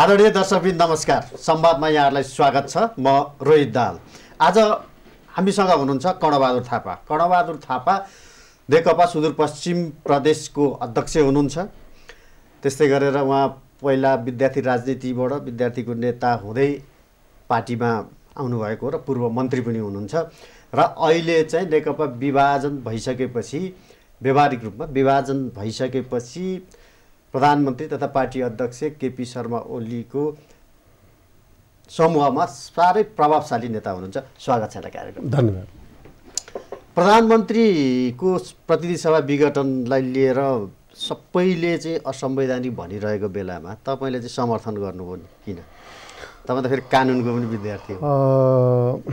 आदरणीय दर्शकबिन नमस्कार संवादमा यहाँहरूलाई स्वागत छ म रोहित दाल आज हामीसँग हुनुहुन्छ कर्णबहादुर थापा कर्णबहादुर थापा नेकपा सुदूरपश्चिम प्रदेशको अध्यक्ष हुनुहुन्छ त्यस्तै गरेर उहाँ पहिला विद्यार्थी राजनीतिबाट विद्यार्थीको नेता हुँदै पार्टीमा आउनुभएको र पूर्व मन्त्री पनि हुनुहुन्छ र अहिले चाहिँ नेकपा विभाजन भइसकेपछि व्यवहारिक रूपमा विभाजन भइसकेपछि प्रधानमन्त्री तथा पार्टी अध्यक्ष केपी शर्मा ओलीको समूहमा साह्रै प्रभावशाली नेता हुनुहुन्छ स्वागत छ कार्यक्रम धन्यवाद प्रधानमन्त्रीको प्रतिनिधि सभा विघटनलाई लिएर सबैले चाहिँ असंवैधानिक भनिरहेको बेलामा तपाईँले चाहिँ समर्थन गर्नुभयो किन तपाईँ त फेरि कानुनको पनि विद्यार्थी हो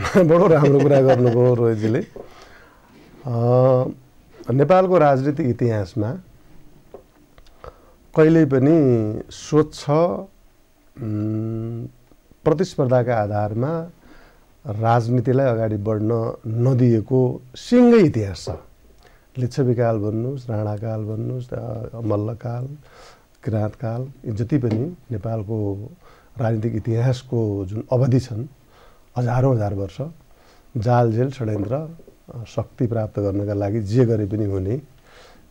बडो राम्रो कुरा गर्नुभयो रोहितजीले नेपालको राजनीतिक इतिहासमा कहिल्यै पनि स्वच्छ प्रतिस्पर्धाका आधारमा राजनीतिलाई अगाडि बढ्न नदिएको सिङ्गै इतिहास छ लिच्छविकाल भन्नुहोस् राणाकाल भन्नुहोस् मल्लकाल किराँतकाल यी जति पनि नेपालको राजनीतिक इतिहासको जुन अवधि छन् हजारौँ हजार वर्ष जालझेल षड्यन्त्र शक्ति प्राप्त गर्नका लागि जे गरे पनि हुने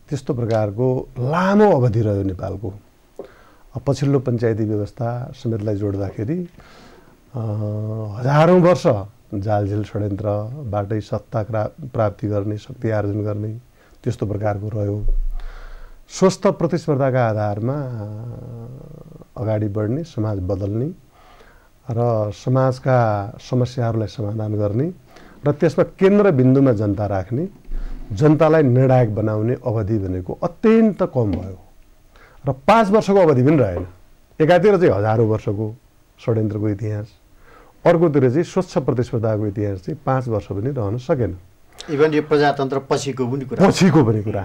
त्यस्तो प्रकारको लामो अवधि रह्यो नेपालको पछिल्लो पञ्चायती व्यवस्था समेतलाई जोड्दाखेरि हजारौँ वर्ष जालझेल षड्यन्त्रबाटै सत्ता प्राप्ति गर्ने शक्ति आर्जन गर्ने त्यस्तो प्रकारको रह्यो स्वस्थ प्रतिस्पर्धाका आधारमा अगाडि बढ्ने समाज बदल्ने र समाजका समस्याहरूलाई समाधान गर्ने र त्यसमा केन्द्रबिन्दुमा जनता राख्ने जनतालाई निर्णायक बनाउने अवधि भनेको अत्यन्त कम भयो र पाँच वर्षको अवधि पनि रहेन एकातिर चाहिँ हजारौँ वर्षको षड्यन्त्रको इतिहास अर्कोतिर चाहिँ स्वच्छ प्रतिस्पर्धाको इतिहास चाहिँ पाँच वर्ष पनि रहन सकेन इभन यो प्रजातन्त्र पछिको पनि कुरा पछिको पनि कुरा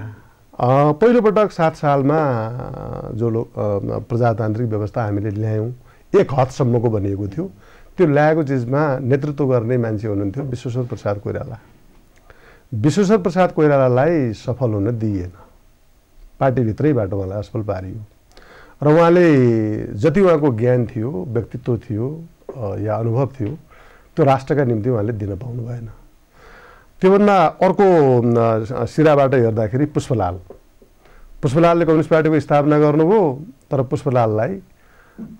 पहिलोपटक सात सालमा जो लो प्रजातान्त्रिक व्यवस्था हामीले ल्यायौँ एक हदसम्मको भनिएको थियो त्यो ल्याएको चिजमा नेतृत्व गर्ने मान्छे हुनुहुन्थ्यो विश्वेश्वर प्रसाद कोइराला विश्वेश्वर प्रसाद कोइरालालाई सफल हुन दिइएन पार्टीभित्रैबाट उहाँलाई असफल पारियो र उहाँले जति उहाँको ज्ञान थियो व्यक्तित्व थियो या अनुभव थियो त्यो राष्ट्रका निम्ति उहाँले दिन पाउनु भएन त्योभन्दा अर्को सिराबाट हेर्दाखेरि पुष्पलाल पुष्पलालले कम्युनिस्ट पार्टीको स्थापना गर्नुभयो तर पुष्पलाललाई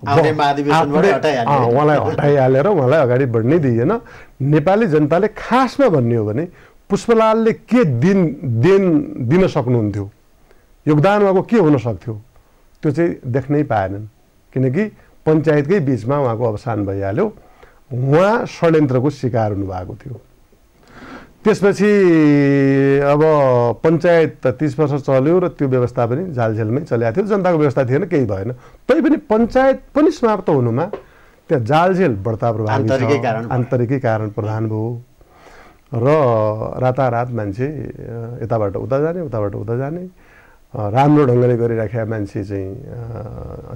उहाँलाई हटाइहालेर उहाँलाई अगाडि बढ्नै दिइएन नेपाली जनताले खासमा भन्ने हो भने पुष्पलालले के दिन देन दिन सक्नुहुन्थ्यो योगदान उहाँको के हुन सक्थ्यो त्यो चाहिँ देख्नै पाएनन् किनकि पञ्चायतकै बिचमा उहाँको अवसान भइहाल्यो उहाँ षड्यन्त्रको शिकार हुनुभएको थियो त्यसपछि अब पञ्चायत त तिस वर्ष चल्यो र त्यो व्यवस्था पनि जालझेलमै चलेको थियो जनताको व्यवस्था थिएन केही भएन तैपनि पञ्चायत पनि समाप्त हुनुमा त्यहाँ जालझेल बढ्ता प्रभाव आन्तरिकै कारण प्रधान भयो र रातारात मान्छे यताबाट उता जाने उताबाट उता जाने राम्रो ढङ्गले गरिराखेका मान्छे चाहिँ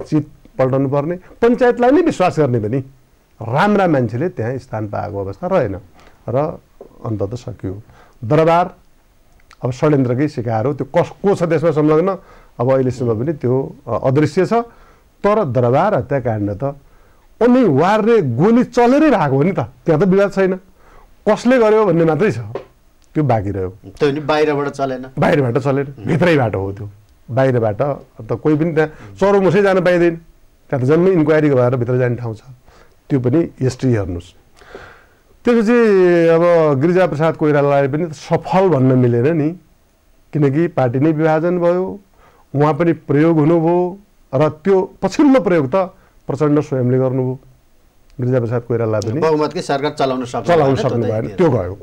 चित पल्टाउनु पर्ने पञ्चायतलाई नै विश्वास गर्ने पनि राम्रा मान्छेले त्यहाँ स्थान पाएको अवस्था रहेन र अन्त त सकियो दरबार अब षड्यन्त्रकै सिकार हो त्यो कस को छ त्यसमा संलग्न अब अहिलेसम्म पनि त्यो अदृश्य छ तर दरबार हत्याकाण्ड त अनि वारले गोली चलेरै भएको हो नि त त्यहाँ त विवाद छैन कसले गर्यो भन्ने मात्रै छ त्यो बाँकी रह्यो त्यो बाहिरबाट चलेन बाहिरबाट चलेन भित्रै बाटो हो त्यो बाहिरबाट अन्त कोही पनि त्यहाँ मुसै जान पाइँदैन त्यहाँ त जन्मै इन्क्वायरी भएर भित्र जाने ठाउँ छ त्यो पनि हिस्ट्री हेर्नुहोस् त्यसपछि अब गिरिजाप्रसाद कोइरालालाई पनि सफल भन्न मिलेन नि किनकि पार्टी नै विभाजन भयो उहाँ पनि प्रयोग हुनुभयो र त्यो पछिल्लो प्रयोग त प्रचण्ड स्वयंले गर्नुभयो गिरिजाप्रसाद कोइराला पनि बहुमतकै सरकार चलाउन सक्नु भएन त्यो गयो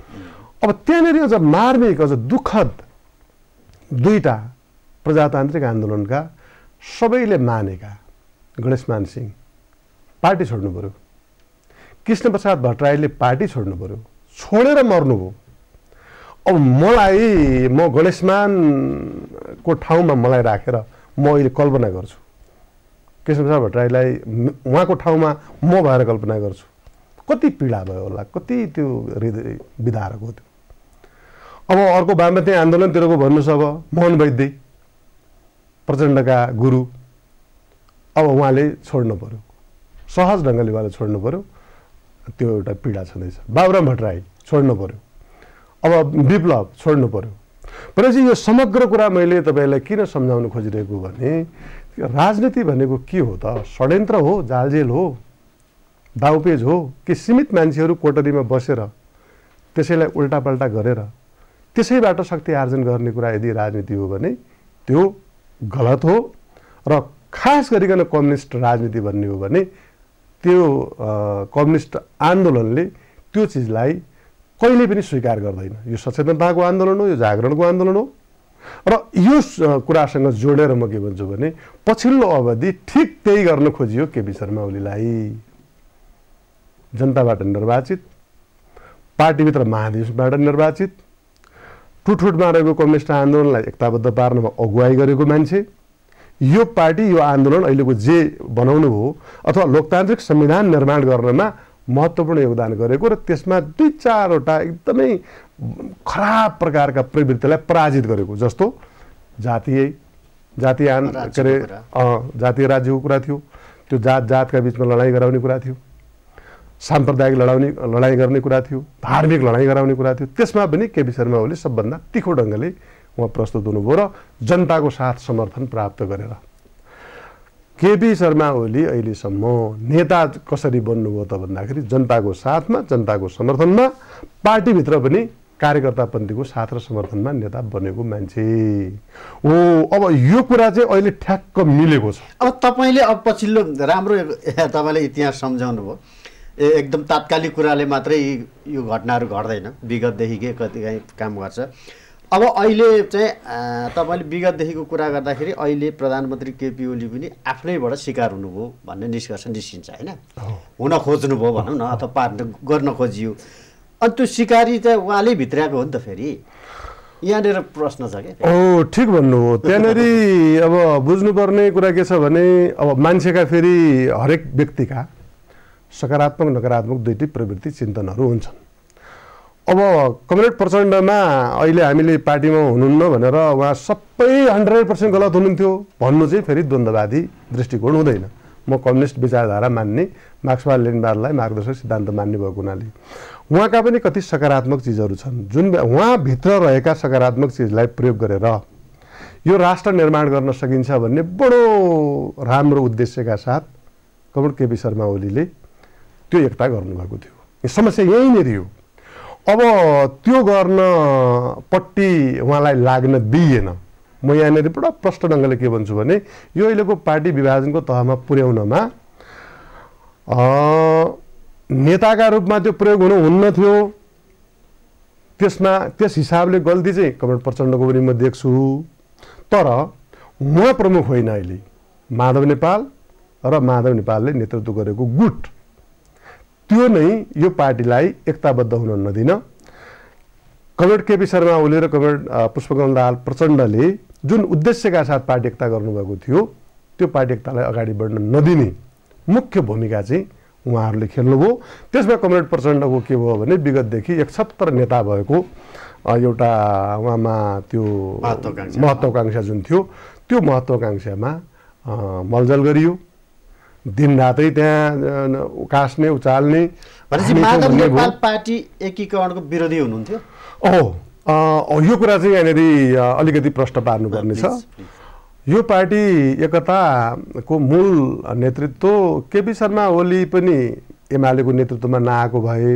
अब त्यहाँनिर अझ मार्मिक अझ दुःखद दुईवटा प्रजातान्त्रिक आन्दोलनका सबैले मानेका गणेशमान सिंह पार्टी छोड्नु पऱ्यो कृष्णप्रसाद भट्टराईले पार्टी छोड्नु पऱ्यो छोडेर मर्नुभयो अब मलाई म गणेशमानको ठाउँमा मलाई राखेर म अहिले कल्पना गर्छु कृष्णप्रसाद भट्टराईलाई उहाँको ठाउँमा म भएर कल्पना गर्छु कति पीडा भयो होला कति त्यो हृदय विधारक हो त्यो अब अर्को वामते आन्दोलनतिरको भन्नुहोस् अब मोहन वैद्य प्रचण्डका गुरु अब उहाँले छोड्नु पऱ्यो सहज ढङ्गले उहाँले छोड्नु पऱ्यो त्यो एउटा पीडा छँदैछ बाबुराम भट्टराई छोड्नु पऱ्यो अब विप्लव छोड्नु पऱ्यो भनेपछि यो समग्र कुरा मैले तपाईँलाई किन सम्झाउनु खोजिरहेको भने राजनीति भनेको के हो त षड्यन्त्र हो जालजेल हो दाउपेज हो कि सीमित मान्छेहरू कोटरीमा बसेर त्यसैलाई उल्टापल्टा गरेर त्यसैबाट शक्ति आर्जन गर्ने कुरा यदि राजनीति हो भने त्यो गलत हो र खास गरिकन कम्युनिस्ट राजनीति भन्ने हो भने त्यो कम्युनिस्ट आन्दोलनले त्यो चिजलाई कहिले पनि स्वीकार गर्दैन यो सचेतनताको आन्दोलन हो यो जागरणको आन्दोलन हो र यो कुरासँग जोडेर म के भन्छु भने पछिल्लो अवधि ठिक त्यही गर्न खोजियो केपी शर्मा ओलीलाई जनताबाट निर्वाचित पार्टीभित्र महादेशबाट निर्वाचित टुटफुटमा रहेको कम्युनिस्ट आन्दोलनलाई एकताबद्ध पार्नमा अगुवाई गरेको मान्छे यो पार्टी यो आन्दोलन अहिलेको जे बनाउनु हो अथवा लोकतान्त्रिक संविधान निर्माण गर्नमा महत्त्वपूर्ण योगदान गरेको र त्यसमा दुई चारवटा एकदमै खराब प्रकारका प्रवृत्तिलाई पराजित गरेको जस्तो जातीय जातीय आन के अरे जातीय राज्यको कुरा थियो त्यो जात जातका बिचमा लडाइँ गराउने कुरा थियो साम्प्रदायिक लडाउने लडाइँ गर्ने कुरा थियो धार्मिक लडाइँ गराउने कुरा थियो त्यसमा पनि केपी शर्मा ओली सबभन्दा तिखो ढङ्गले उहाँ प्रस्तुत हुनुभयो र जनताको साथ समर्थन प्राप्त गरेर केपी शर्मा ओली अहिलेसम्म नेता कसरी बन्नुभयो त भन्दाखेरि जनताको साथमा जनताको समर्थनमा पार्टीभित्र पनि कार्यकर्तापन्थीको साथ र समर्थनमा नेता बनेको मान्छे हो अब यो कुरा चाहिँ अहिले ठ्याक्क मिलेको छ अब तपाईँले अब पछिल्लो राम्रो तपाईँले इतिहास सम्झाउनु भयो ए एकदम तात्कालिक कुराले मात्रै यो घटनाहरू घट्दैन विगतदेखिकै काहीँ काम गर्छ अब अहिले चाहिँ तपाईँले विगतदेखिको कुरा गर्दाखेरि अहिले प्रधानमन्त्री केपी ओली पनि आफ्नैबाट सिकार हुनुभयो भन्ने निष्कर्ष निस्किन्छ होइन हुन खोज्नुभयो भनौँ न अथवा पार्न गर्न खोजियो अनि त्यो सिकारी चाहिँ उहाँले भित्राएको हो नि त फेरि यहाँनिर प्रश्न छ क्या हो ठिक हो त्यहाँनिर अब बुझ्नुपर्ने कुरा के छ भने अब मान्छेका फेरि हरेक व्यक्तिका सकारात्मक नकारात्मक दुईटै प्रवृत्ति चिन्तनहरू हुन्छन् अब कमरेड प्रचण्डमा अहिले हामीले पार्टीमा हुनुहुन्न भनेर उहाँ सबै हन्ड्रेड पर्सेन्ट गलत हुनुहुन्थ्यो भन्नु चाहिँ फेरि द्वन्द्ववादी दृष्टिकोण हुँदैन म कम्युनिस्ट विचारधारा मान्ने मार्क्सवाद लेनबारलाई मार्गदर्शक सिद्धान्त मान्ने भएको हुनाले उहाँका पनि कति सकारात्मक चिजहरू छन् जुन उहाँभित्र रहेका सकारात्मक चिजलाई प्रयोग गरेर यो राष्ट्र निर्माण गर्न सकिन्छ भन्ने बडो राम्रो उद्देश्यका साथ कमल केपी शर्मा ओलीले त्यो एकता गर्नुभएको थियो समस्या यहीँनिर हो अब त्यो गर्नपट्टि उहाँलाई लाग्न दिइएन म यहाँनिर बडा प्रष्ट ढङ्गले के भन्छु भने यो अहिलेको पार्टी विभाजनको तहमा पुर्याउनमा नेताका रूपमा त्यो प्रयोग हुनु हुन्न थियो त्यसमा त्यस हिसाबले गल्ती चाहिँ कमल प्रचण्डको पनि म देख्छु तर उहाँ प्रमुख होइन अहिले माधव नेपाल र माधव नेपालले नेतृत्व गरेको गुट त्यो नै यो पार्टीलाई एकताबद्ध हुन नदिन कमरेड केपी शर्मा ओली र कमरेड पुष्पकमल दाहाल प्रचण्डले जुन उद्देश्यका साथ पार्टी एकता गर्नुभएको थियो त्यो पार्टी एकतालाई अगाडि बढ्न नदिने मुख्य भूमिका चाहिँ उहाँहरूले खेल्नुभयो त्यसमा कमरेड प्रचण्डको के भयो भने विगतदेखि एकसत्तर नेता भएको एउटा उहाँमा त्यो महत्त्वकाङ्क्षा जुन थियो त्यो महत्त्वकाङ्क्षामा मलजल गरियो दिनरातै त्यहाँ उकास्ने उचाल्ने पार्टी एकीकरणको विरोधी हुनुहुन्थ्यो ओहो यो कुरा चाहिँ यहाँनिर अलिकति प्रश्न पार्नुपर्ने छ यो पार्टी एकताको मूल नेतृत्व केपी शर्मा ओली पनि एमालेको नेतृत्वमा नआएको भए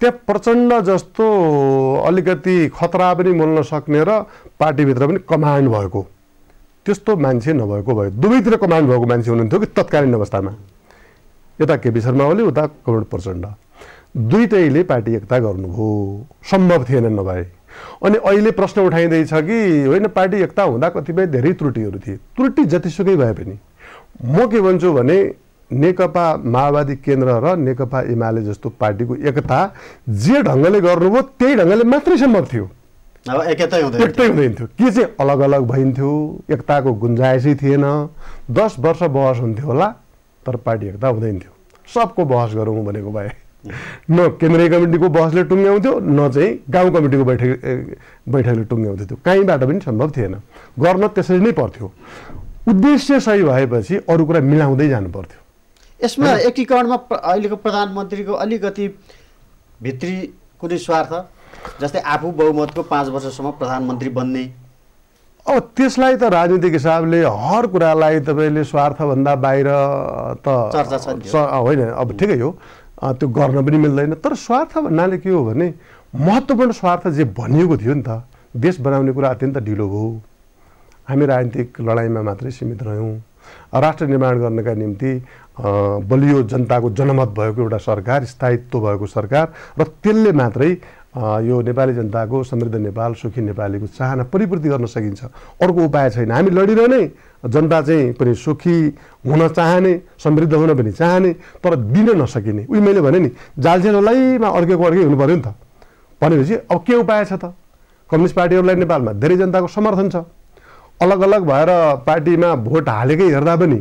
त्यहाँ प्रचण्ड जस्तो अलिकति खतरा पनि मोल्न सक्ने र पार्टीभित्र पनि कमान्ड भएको त्यस्तो मान्छे नभएको भए दुवैतिर कमान्ड भएको मान्छे हुनुहुन्थ्यो कि तत्कालीन अवस्थामा यता केपी शर्मा ओली उता कमल प्रचण्ड दुइटैले पार्टी एकता गर्नुभयो सम्भव थिएन नभए अनि अहिले प्रश्न उठाइँदैछ कि होइन पार्टी एकता हुँदा कतिपय धेरै त्रुटिहरू थिए त्रुटि जतिसुकै भए पनि म के भन्छु भने नेकपा माओवादी केन्द्र र नेकपा एमाले जस्तो पार्टीको एकता जे ढङ्गले गर्नुभयो त्यही ढङ्गले मात्रै सम्भव थियो एकतै हुँदैन थियो के चाहिँ अलग अलग भइन्थ्यो एकताको गुन्जाइसै थिएन दस वर्ष बहस हुन्थ्यो होला तर पार्टी एकता हुँदैन थियो सबको बहस गरौँ भनेको भए न केन्द्रीय कमिटीको बहसले टुङ्ग्याउँथ्यो न चाहिँ गाउँ कमिटीको बैठक बैठकले टुङ्ग्याउँथ्यो त्यो कहीँबाट पनि सम्भव थिएन गर्न त्यसरी नै पर्थ्यो उद्देश्य सही भएपछि अरू कुरा मिलाउँदै जानु पर्थ्यो यसमा एकीकरणमा अहिलेको प्रधानमन्त्रीको अलिकति भित्री कुनै स्वार्थ जस्तै आफू बहुमतको पाँच वर्षसम्म प्रधानमन्त्री बन्ने अब त्यसलाई त राजनीतिक हिसाबले हर कुरालाई तपाईँले स्वार्थभन्दा बाहिर त चर्चा होइन अब ठिकै हो त्यो गर्न पनि मिल्दैन तर स्वार्थ भन्नाले के हो भने महत्त्वपूर्ण स्वार्थ जे भनिएको थियो नि त देश बनाउने कुरा अत्यन्त ढिलो भयो हामी राजनीतिक लडाइँमा मात्रै सीमित रह्यौँ राष्ट्र निर्माण गर्नका निम्ति बलियो जनताको जनमत भएको एउटा सरकार स्थायित्व भएको सरकार र त्यसले मात्रै यो नेपाली जनताको समृद्ध नेपाल सुखी नेपालीको चाहना परिपूर्ति गर्न सकिन्छ अर्को उपाय छैन हामी लडिरहने जनता चाहिँ पनि सुखी हुन चाहने समृद्ध हुन पनि चाहने तर दिन नसकिने उही मैले भने नि जालसेलैमा अर्केको अर्कै हुनु पऱ्यो नि त भनेपछि अब के उपाय छ त कम्युनिस्ट पार्टीहरूलाई नेपालमा धेरै जनताको समर्थन छ अलग अलग भएर पार्टीमा भोट हालेकै हेर्दा पनि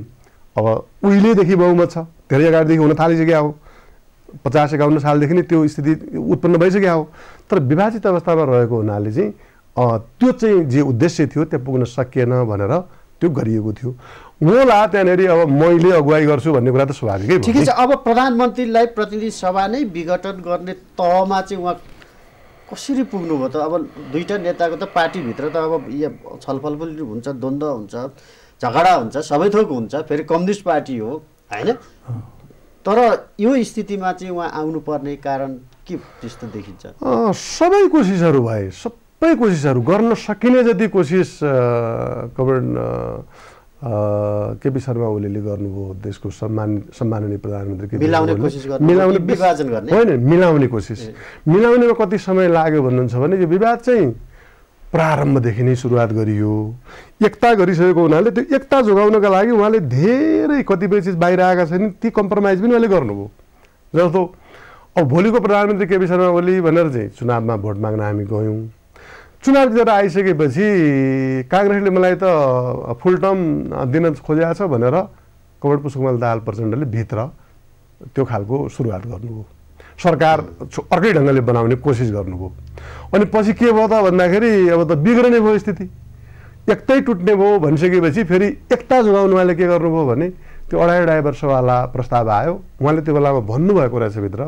अब उहिलेदेखि बहुमत छ धेरै अगाडिदेखि हुन थालिसक्यो हो पचास एकाउन्न सालदेखि नै त्यो स्थिति उत्पन्न भइसक्यो हो तर विभाजित अवस्थामा रहेको हुनाले चाहिँ त्यो चाहिँ जे उद्देश्य थियो त्यहाँ पुग्न सकिएन भनेर त्यो गरिएको थियो होला त्यहाँनिर अब मैले अगुवाई गर्छु भन्ने कुरा त स्वाभाविकै ठिकै छ अब प्रधानमन्त्रीलाई प्रतिनिधि सभा नै विघटन गर्ने तहमा चाहिँ उहाँ कसरी पुग्नुभयो त अब दुईवटा नेताको त पार्टीभित्र त अब यहाँ छलफल पनि हुन्छ द्वन्द्व हुन्छ झगडा हुन्छ सबै थोक हुन्छ फेरि कम्युनिस्ट पार्टी हो होइन तर यो स्थितिमा चाहिँ उहाँ आउनुपर्ने कारण के त्यस्तो देखिन्छ सबै कोसिसहरू भए सबै कोसिसहरू गर्न सकिने जति कोसिस गभर्न केपी शर्मा ओलीले गर्नुभयो देशको सम्मान सम्माननीय प्रधानमन्त्री मिलाउने विभाजन गर्ने होइन मिलाउने कोसिस मिलाउनेमा कति समय लाग्यो भन्नुहुन्छ भने यो विवाद चाहिँ प्रारम्भदेखि नै सुरुवात गरियो एकता गरिसकेको हुनाले त्यो एकता जोगाउनका लागि उहाँले धेरै कतिपय चिज बाहिर आएका छन् ती कम्प्रोमाइज पनि उहाँले गर्नुभयो जस्तो अब भोलिको प्रधानमन्त्री केपी शर्मा ओली भनेर चाहिँ चुनावमा भोट माग्न हामी गयौँ चुनाव जितेर आइसकेपछि काङ्ग्रेसले मलाई त फुल टर्म दिन खोजेको छ भनेर कमल पुष्पकमल दाहाल प्रचण्डले भित्र त्यो खालको सुरुवात गर्नुभयो सरकार अर्कै ढङ्गले बनाउने कोसिस गर्नुभयो अनि पछि के भयो त भन्दाखेरि अब त बिग्रने भयो स्थिति एकतै टुट्ने भयो भनिसकेपछि फेरि एकता जोगाउनु उहाँले के गर्नुभयो भने त्यो अढाई अढाई वर्षवाला प्रस्ताव आयो उहाँले त्यो बेलामा भन्नुभएको रहेछ भित्र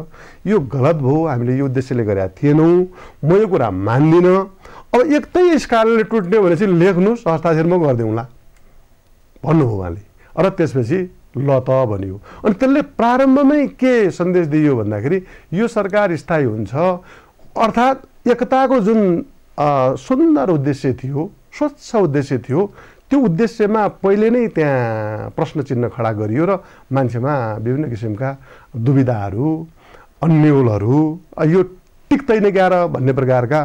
यो गलत भयो हामीले यो उद्देश्यले गरेका थिएनौँ म यो कुरा मान्दिनँ अब एकतै यस कारणले टुट्ने भने चाहिँ लेख्नुहोस् हस्ताक्षर म गरिदिउँला भन्नुभयो उहाँले र त्यसपछि ल त भन्यो अनि त्यसले प्रारम्भमै के सन्देश दियो भन्दाखेरि यो सरकार स्थायी हुन्छ अर्थात् एकताको जुन सुन्दर उद्देश्य थियो स्वच्छ उद्देश्य थियो त्यो उद्देश्यमा पहिले नै त्यहाँ प्रश्न चिन्ह खडा गरियो र मान्छेमा विभिन्न किसिमका दुविधाहरू अन्यलहरू यो टिक्दैन गएर भन्ने प्रकारका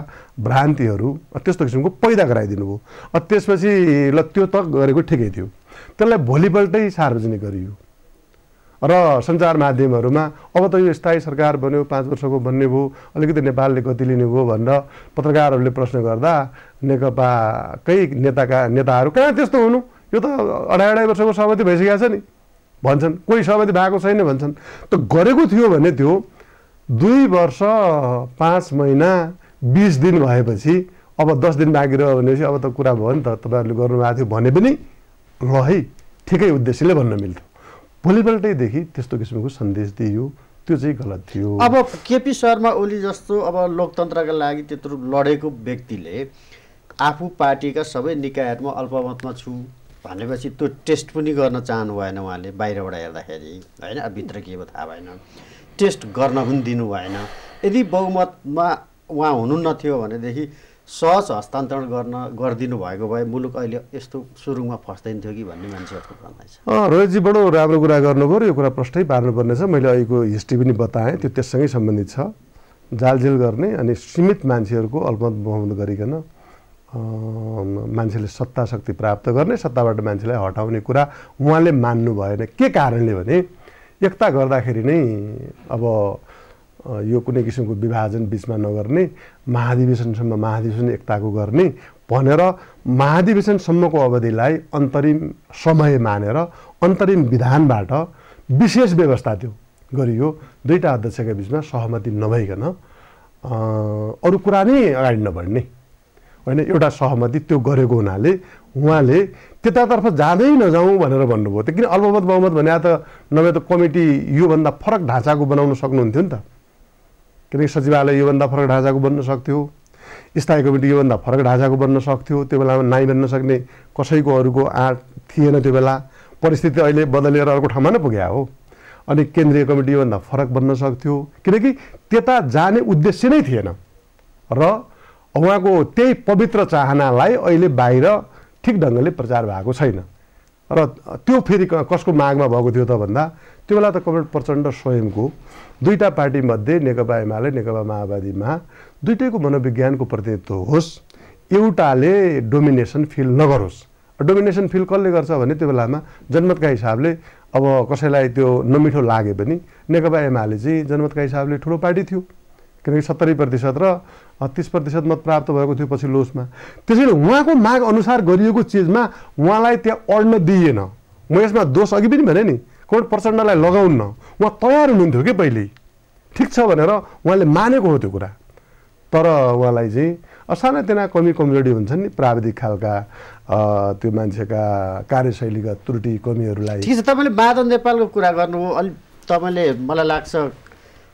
भ्रान्तिहरू त्यस्तो किसिमको पैदा गराइदिनु भयो त्यसपछि ल त्यो त गरेको ठिकै थियो त्यसलाई भोलिपल्टै सार्वजनिक गरियो र सञ्चार माध्यमहरूमा अब त यो स्थायी सरकार बन्यो पाँच वर्षको बन्ने भयो अलिकति नेपालले गति लिने भयो भनेर पत्रकारहरूले प्रश्न गर्दा नेकपाकै नेताका नेताहरू कहाँ त्यस्तो हुनु यो त अढाई अढाई वर्षको सहमति भइसकेको छ नि भन्छन् कोही सहमति भएको छैन भन्छन् त गरेको थियो भने त्यो दुई वर्ष पाँच महिना बिस दिन भएपछि अब दस दिन बाँकी रह्यो भनेपछि अब त कुरा भयो नि त तपाईँहरूले गर्नुभएको थियो भने पनि ल है ठिकै उद्देश्यले भन्न मिल्थ्यो भोलिपल्टैदेखि त्यस्तो किसिमको सन्देश दियो त्यो चाहिँ गलत थियो अब केपी शर्मा ओली जस्तो अब लोकतन्त्रका लागि त्यत्रो लडेको व्यक्तिले आफू पार्टीका सबै निकायहरूमा अल्पमतमा छु भनेपछि त्यो टेस्ट पनि गर्न चाहनु भएन उहाँले बाहिरबाट हेर्दाखेरि होइन भित्र के हो थाहा भएन टेस्ट गर्न पनि दिनु भएन यदि बहुमतमा उहाँ हुनुहुन्न थियो भनेदेखि सहज हस्तान्तरण गर्न गरिदिनु भएको भए मुलुक अहिले यस्तो सुरुङमा फस्दैन थियो कि भन्ने मान्छेहरूको भनाइ छ रोहितजी बडो राम्रो कुरा गर्नुभयो यो कुरा प्रश्नै पार्नुपर्ने छ मैले अहिलेको हिस्ट्री पनि बताएँ त्यो त्यससँगै सम्बन्धित छ जालझेल गर्ने अनि सीमित मान्छेहरूको अल्पमत बहुमत गरिकन मान्छेले सत्ता शक्ति प्राप्त गर्ने सत्ताबाट मान्छेलाई हटाउने कुरा उहाँले मान्नु भएन के कारणले भने एकता गर्दाखेरि नै अब यो कुनै किसिमको विभाजन बिचमा नगर्ने महाधिवेशनसम्म महाधिवेशन एकताको गर्ने भनेर महाधिवेशनसम्मको अवधिलाई अन्तरिम समय मानेर अन्तरिम विधानबाट विशेष व्यवस्था त्यो गरियो दुईवटा अध्यक्षका बिचमा सहमति नभइकन अरू कुरा नै अगाडि नबढ्ने होइन एउटा सहमति त्यो गरेको हुनाले उहाँले त्यतातर्फ जाँदै नजाउँ भनेर भन्नुभयो त किन अल्पमत बहुमत भने त नभए त कमिटी योभन्दा फरक ढाँचाको बनाउन सक्नुहुन्थ्यो नि त किनकि सचिवालय योभन्दा फरक ढाँचाको बन्न सक्थ्यो स्थायी कमिटी योभन्दा फरक ढाँचाको बन्न सक्थ्यो त्यो बेलामा नाइ बन्न सक्ने कसैको अरूको आँट थिएन त्यो बेला परिस्थिति अहिले बदलेर अर्को ठाउँमा नै पुग्या हो अनि केन्द्रीय कमिटी योभन्दा फरक बन्न सक्थ्यो किनकि त्यता जाने उद्देश्य नै थिएन र उहाँको त्यही पवित्र चाहनालाई अहिले बाहिर ठिक ढङ्गले प्रचार भएको छैन र त्यो फेरि कसको मागमा भएको थियो त भन्दा त्यो बेला त कमरेड प्रचण्ड स्वयंको दुईवटा पार्टीमध्ये नेकपा एमाले नेकपा माओवादीमा दुइटैको मनोविज्ञानको प्रतिनिधित्व होस् एउटाले डोमिनेसन फिल नगरोस् डोमिनेसन फिल कसले गर्छ भने त्यो बेलामा जनमतका हिसाबले अब कसैलाई त्यो नमिठो लागे पनि नेकपा एमाले चाहिँ जनमतका हिसाबले ठुलो पार्टी थियो किनकि सत्तरी प्रतिशत र तिस प्रतिशत मत प्राप्त भएको थियो पछि लोसमा त्यसैले उहाँको माग अनुसार गरिएको चिजमा उहाँलाई त्यहाँ अड्न दिइएन म यसमा दोष अघि पनि भने नि कोड प्रचण्डलाई लगाउन्न उहाँ तयार हुनुहुन्थ्यो कि पहिले ठिक छ भनेर उहाँले मानेको हो त्यो कुरा तर उहाँलाई चाहिँ असानातिना कमी कमजोरी हुन्छन् नि प्राविधिक खालका त्यो मान्छेका कार्यशैलीका त्रुटि कमीहरूलाई ठिक छ तपाईँले माधव नेपालको कुरा गर्नुभयो अलिक तपाईँले मलाई लाग्छ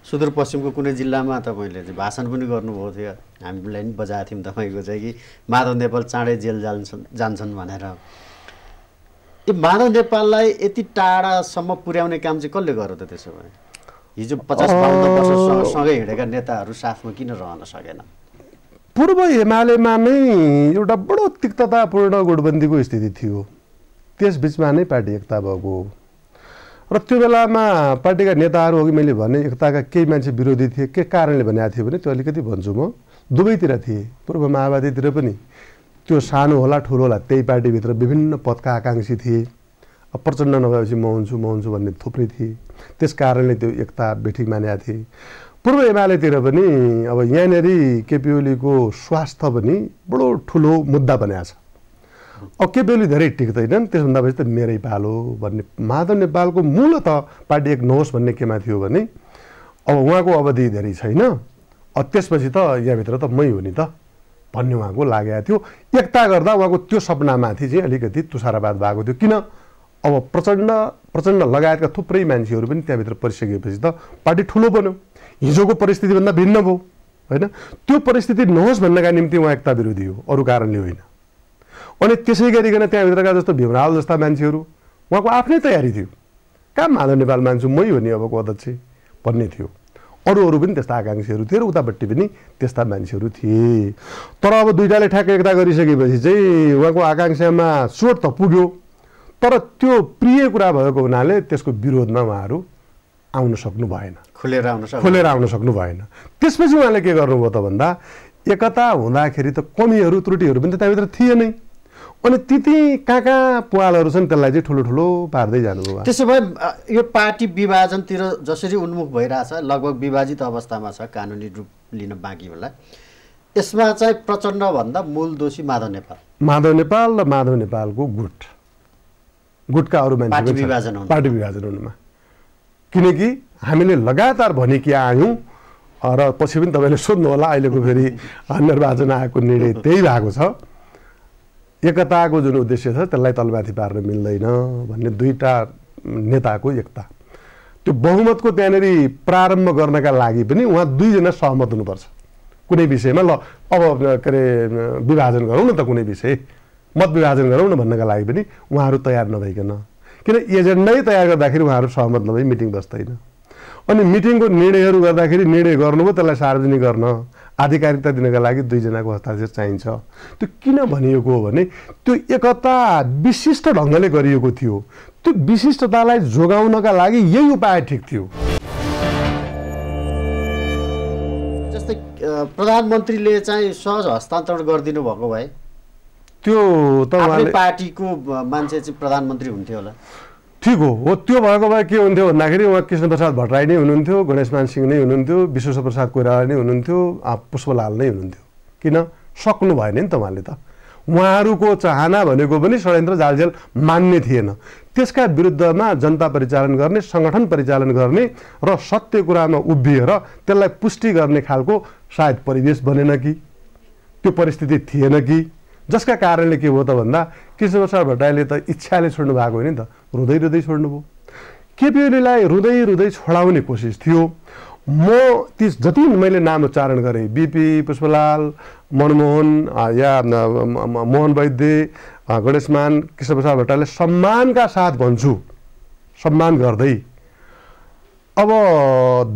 सुदूरपश्चिमको कुनै जिल्लामा तपाईँले भाषण पनि गर्नुभएको थियो हामीलाई पनि बजाएको थियौँ तपाईँको चाहिँ कि माधव नेपाल चाँडै जेल जान्छन् जान्छन् भनेर यो माधव नेपाललाई यति टाढासम्म पुर्याउने काम चाहिँ कसले गर्यो त त्यसो भए हिजो पचास वर्षसँगै हिँडेका नेताहरू साथमा किन रहन सकेन पूर्व हिमालयमा नै एउटा बडो तिक्ततापूर्ण गुटबन्दीको स्थिति थियो त्यसबिचमा नै पार्टी एकता भएको र त्यो बेलामा पार्टीका नेताहरू अघि मैले भने एकताका केही मान्छे विरोधी थिए के कारणले भनेको थियो भने त्यो अलिकति भन्छु म दुवैतिर थिएँ पूर्व माओवादीतिर पनि त्यो सानो होला ठुलो होला त्यही पार्टीभित्र विभिन्न पदका आकाङ्क्षी थिए प्रचण्ड नभएपछि म हुन्छु म हुन्छु भन्ने थुप्रै थिए त्यस कारणले त्यो एकता बेठी मानेका थिए पूर्व एमालेतिर पनि अब यहाँनिर केपी ओलीको स्वास्थ्य पनि बडो ठुलो मुद्दा बनाएको छ अब केपी ओली धेरै टिक्दैनन् त्यसभन्दा पछि त मेरै पाल हो भन्ने माधव नेपालको मूलत पार्टी एक नहोस् भन्ने केमा थियो भने अब उहाँको अवधि धेरै छैन त्यसपछि त यहाँभित्र त मै हो नि त भन्ने उहाँको लागेको थियो एकता गर्दा उहाँको त्यो सपनामाथि चाहिँ अलिकति तुषारावाद भएको थियो किन अब प्रचण्ड प्रचण्ड लगायतका थुप्रै मान्छेहरू पनि त्यहाँभित्र परिसकेपछि त पार्टी ठुलो बन्यो हिजोको परिस्थितिभन्दा भिन्न भयो होइन त्यो परिस्थिति नहोस् भन्नका निम्ति उहाँ एकता विरोधी हो अरू कारणले होइन अनि त्यसै गरिकन त्यहाँभित्रका जस्तो भीमरावल जस्ता मान्छेहरू उहाँको आफ्नै तयारी थियो कहाँ माधव नेपाल मान्छु मै हो नि अबको अध्यक्ष भन्ने थियो अरू अरू पनि त्यस्ता आकाङ्क्षीहरू थिए र उतापट्टि पनि त्यस्ता मान्छेहरू थिए तर अब दुइटाले ठ्याक्क एकता गरिसकेपछि चाहिँ उहाँको आकाङ्क्षामा चोट त पुग्यो तर त्यो प्रिय कुरा भएको हुनाले त्यसको विरोधमा उहाँहरू आउन सक्नु भएन खुलेर आउन खोलेर आउन सक्नु भएन त्यसपछि उहाँले के गर्नुभयो त भन्दा एकता हुँदाखेरि त कमीहरू त्रुटिहरू पनि त त्यहाँभित्र थिए नै अनि त्यति कहाँ कहाँ पालहरू छन् त्यसलाई चाहिँ ठुलो ठुलो पार्दै जानुभयो त्यसो भए यो पार्टी विभाजनतिर जसरी उन्मुख भइरहेछ लगभग विभाजित अवस्थामा छ कानुनी रूप लिन बाँकी होला यसमा चाहिँ प्रचण्डभन्दा मूल दोषी माधव नेपाल माधव नेपाल र माधव नेपालको गुट गुटका अरू मान्छे विभाजन पार्टी विभाजन हुनुमा किनकि हामीले लगातार भनेकी आयौँ र पछि पनि तपाईँले सोध्नु होला अहिलेको फेरि निर्वाचन आएको निर्णय त्यही भएको छ एकताको जुन उद्देश्य छ त्यसलाई तलमाथि पार्न मिल्दैन भन्ने दुईवटा नेताको एकता त्यो बहुमतको त्यहाँनिर प्रारम्भ गर्नका लागि पनि उहाँ दुईजना सहमत हुनुपर्छ कुनै विषयमा ल अब के अरे विभाजन गरौँ न त कुनै विषय मत विभाजन गरौँ न भन्नका लागि पनि उहाँहरू तयार नभइकन किन एजेन्डै तयार गर्दाखेरि उहाँहरू सहमत नभई मिटिङ बस्दैन अनि मिटिङको निर्णयहरू गर्दाखेरि निर्णय गर्नुभयो त्यसलाई सार्वजनिक गर्न आधिकारिकता दिनका लागि दुईजनाको हस्ताक्षर चाहिन्छ त्यो किन भनिएको हो भने त्यो एकता विशिष्ट ढङ्गले गरिएको थियो त्यो विशिष्टतालाई जोगाउनका लागि यही उपाय ठिक थियो जस्तै प्रधानमन्त्रीले चाहिँ सहज हस्तान्तरण गरिदिनु भएको भए त्यो त पार्टीको मान्छे चाहिँ प्रधानमन्त्री हुन्थ्यो होला ठिक हो हो त्यो भएको भए के हुन्थ्यो भन्दाखेरि उहाँ कृष्णप्रसाद भट्टराई नै हुनुहुन्थ्यो गणेशमान सिंह नै हुनुहुन्थ्यो विश्वेश्वर कोइराला नै हुनुहुन्थ्यो पुष्पलाल नै हुनुहुन्थ्यो किन सक्नु भएन नि त उहाँले त उहाँहरूको चाहना भनेको पनि षड्यन्त्र जालझेल मान्ने थिएन त्यसका विरुद्धमा जनता परिचालन गर्ने सङ्गठन परिचालन गर्ने र सत्य कुरामा उभिएर त्यसलाई पुष्टि गर्ने खालको सायद परिवेश बनेन कि त्यो परिस्थिति थिएन कि जसका कारणले के भयो त भन्दा कृष्णप्रसाद भट्टराईले त इच्छाले छोड्नु भएको हो नि त रुँदै रुँदै छोड्नुभयो केपिओलीलाई रुँदै रुँदै छोडाउने कोसिस थियो म ती जति मैले नाम उच्चारण गरेँ बिपी पुष्पलाल मनमोहन या मोहन वैद्य गणेशमान कृष्णप्रसाद भट्टराईले सम्मानका साथ भन्छु सम्मान गर्दै अब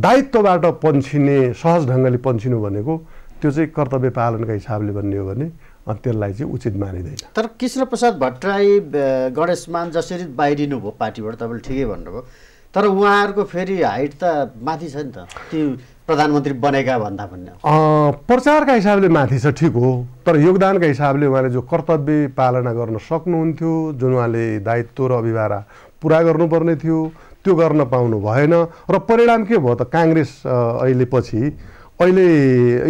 दायित्वबाट पन्छिने सहज ढङ्गले पन्छिनु भनेको त्यो चाहिँ कर्तव्य पालनका हिसाबले भन्ने हो भने अनि त्यसलाई चाहिँ उचित मानिँदैन तर कृष्ण प्रसाद भट्टराई गणेशमान जसरी बाहिरिनुभयो पार्टीबाट तपाईँले ठिकै भन्नुभयो तर उहाँहरूको फेरि हाइट त माथि छ नि त त्यो प्रधानमन्त्री बनेका भन्दा पनि प्रचारका हिसाबले माथि छ ठिक हो तर योगदानका हिसाबले उहाँले जो कर्तव्य पालना गर्न सक्नुहुन्थ्यो जुन उहाँले दायित्व र अभिभारा पुरा गर्नुपर्ने थियो त्यो गर्न पाउनु भएन र परिणाम के भयो त काङ्ग्रेस अहिले पछि अहिले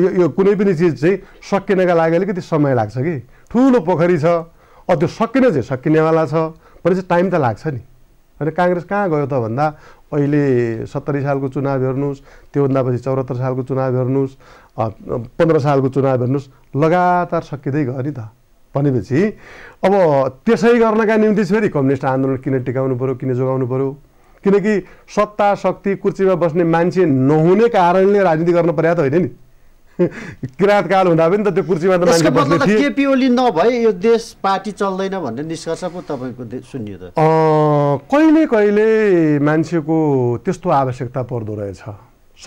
यो यो कुनै पनि चिज चाहिँ सकिनका लागि अलिकति समय लाग्छ कि ठुलो पोखरी छ अब त्यो सकिन चाहिँ सकिनेवाला छ भनेपछि टाइम त लाग्छ नि होइन काङ्ग्रेस कहाँ गयो त भन्दा अहिले सत्तरी सालको चुनाव हेर्नुहोस् त्योभन्दा पछि चौरात्तर सालको चुनाव हेर्नुहोस् पन्ध्र सालको चुनाव हेर्नुहोस् लगातार सकिँदै गयो नि त भनेपछि अब त्यसै गर्नका निम्ति फेरि कम्युनिस्ट आन्दोलन किन टिकाउनु पऱ्यो किन जोगाउनु पऱ्यो किनकि सत्ता शक्ति कुर्सीमा बस्ने मान्छे नहुने कारणले राजनीति गर्न पर्या त होइन नि किराँतकाल हुँदा पनि त त्यो कुर्सीमा त मान्छे बस्ने थिए केपी ओली नभए यो देश पार्टी चल्दैन भन्ने निष्कर्ष पो तपाईँको सुन्यो त कहिले कहिले मान्छेको त्यस्तो आवश्यकता पर्दो रहेछ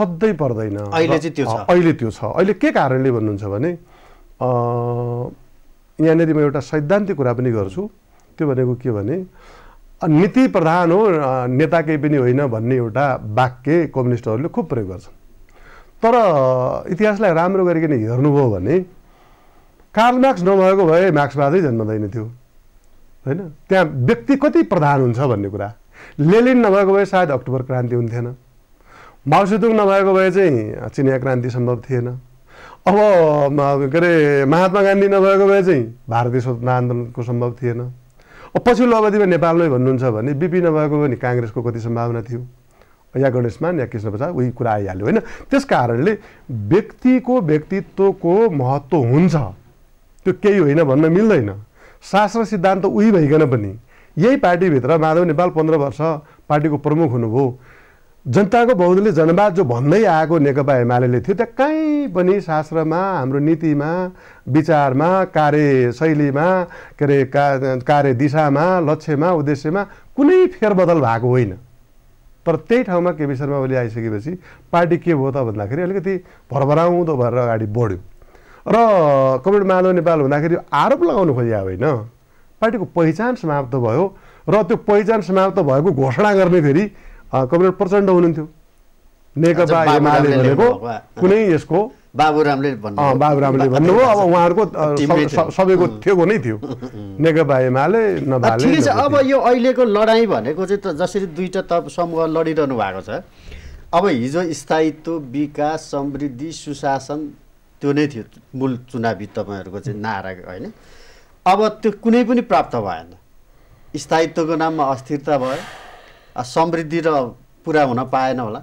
सधैँ पर्दैन अहिले चाहिँ त्यो छ अहिले त्यो छ अहिले के कारणले भन्नुहुन्छ भने यहाँनिर म एउटा सैद्धान्तिक कुरा पनि गर्छु त्यो भनेको के भने नीति प्रधान हो नेता केही पनि होइन भन्ने एउटा वाक्य कम्युनिस्टहरूले खुब प्रयोग गर्छन् तर इतिहासलाई राम्रो गरिकन हेर्नुभयो भने कार्ल म्याक्स नभएको भए म्याक्सवादै जन्मदैन थियो होइन त्यहाँ व्यक्ति कति प्रधान हुन्छ भन्ने कुरा लेलिन नभएको भए सायद अक्टोबर क्रान्ति हुन्थेन माउसुदुङ नभएको भए चाहिँ चिनिया क्रान्ति सम्भव थिएन अब के अरे महात्मा गान्धी नभएको भए चाहिँ भारतीय स्वतन्त्र आन्दोलनको सम्भव थिएन पछिल्लो अवधिमा नेपालमै भन्नुहुन्छ भने बिपी नभएको भने काङ्ग्रेसको कति सम्भावना थियो या गणेशमान या कृष्ण प्रसाद उही कुरा आइहाल्यो होइन त्यस कारणले व्यक्तिको व्यक्तित्वको महत्त्व हुन्छ त्यो केही होइन भन्न मिल्दैन शास्त्र सिद्धान्त उही भइकन पनि यही पार्टीभित्र माधव नेपाल पन्ध्र वर्ष पार्टीको प्रमुख हुनुभयो जनताको बहुदलीय जनवाद जो भन्दै आएको नेकपा एमाले थियो त्यहाँ कहीँ पनि शास्त्रमा हाम्रो नीतिमा विचारमा कार्यशैलीमा के अरे का कार्यदिशामा लक्ष्यमा उद्देश्यमा कुनै फेरबदल भएको होइन तर त्यही ठाउँमा केपी शर्मा ओली आइसकेपछि पार्टी के भयो त भन्दाखेरि अलिकति भरभराउँदो भएर अगाडि बढ्यो र कमेड माधव नेपाल हुँदाखेरि आरोप लगाउनु खोजेको होइन पार्टीको पहिचान समाप्त भयो र त्यो पहिचान समाप्त भएको घोषणा गर्ने फेरि कमरेड प्रचण्ड हुनुहुन्थ्यो नेकपा एमाले भनेको कुनै यसको बाबुरामले बाबुरामले भन्नुभयो अब उहाँहरूको सबैको थियो नै थियो नेकपा एमाले नभाले ठिकै छ अब यो अहिलेको लडाइँ भनेको चाहिँ जसरी दुईवटा त समूह लडिरहनु भएको छ अब हिजो स्थायित्व विकास समृद्धि सुशासन त्यो नै थियो मूल चुनावी तपाईँहरूको चाहिँ नारा होइन अब त्यो कुनै पनि प्राप्त भएन स्थायित्वको नाममा अस्थिरता भयो समृद्धि र पुरा हुन पाएन होला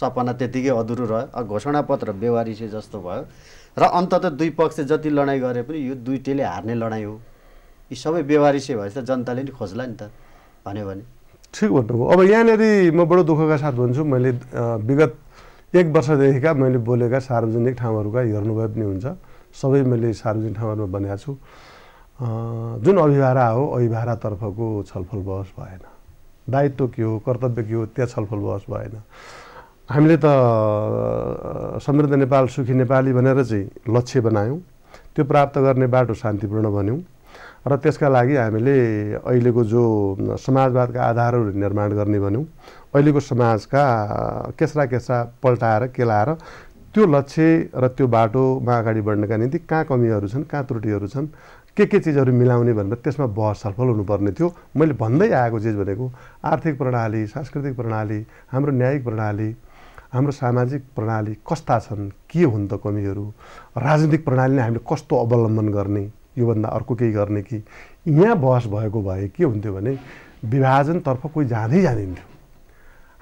सपना त्यतिकै अधुरो रह्यो घोषणापत्र व्यवहारिसे जस्तो भयो र अन्तत दुई पक्ष जति लडाइँ गरे पनि यो दुइटैले हार्ने लडाइँ हो यी सबै व्यवहारिसे भएपछि त जनताले नि खोज्ला नि त भन्यो भने ठिक भन्नुभयो अब यहाँनिर म बडो दुःखका साथ भन्छु मैले विगत एक वर्षदेखिका मैले बोलेका सार्वजनिक ठाउँहरूका हेर्नुभयो पनि हुन्छ सबै मैले सार्वजनिक ठाउँहरूमा भनेको छु जुन अभिभारा हो अभिभारातर्फको छलफल बहस भएन दायित्व के हो कर्तव्य के हो त्यहाँ छलफल बहस भएन हामीले त समृद्ध नेपाल सुखी नेपाली भनेर चाहिँ लक्ष्य बनायौँ त्यो प्राप्त गर्ने बाटो शान्तिपूर्ण भन्यौँ र त्यसका लागि हामीले अहिलेको जो समाजवादका आधारहरू निर्माण गर्ने भन्यौँ अहिलेको समाजका केस्रा केस्रा पल्टाएर केलाएर त्यो लक्ष्य र त्यो बाटोमा अगाडि बढ्नका निम्ति कहाँ कमीहरू छन् कहाँ त्रुटिहरू छन् के के चिजहरू मिलाउने भनेर त्यसमा बहस छलफल हुनुपर्ने थियो मैले भन्दै आएको चिज भनेको आर्थिक प्रणाली सांस्कृतिक प्रणाली हाम्रो न्यायिक प्रणाली हाम्रो सामाजिक प्रणाली कस्ता छन् के हुन् त कमीहरू राजनीतिक प्रणालीले हामीले कस्तो अवलम्बन गर्ने योभन्दा अर्को केही गर्ने कि यहाँ बहस भएको भए के हुन्थ्यो भने विभाजनतर्फ कोही जाँदै जाँदैन थियो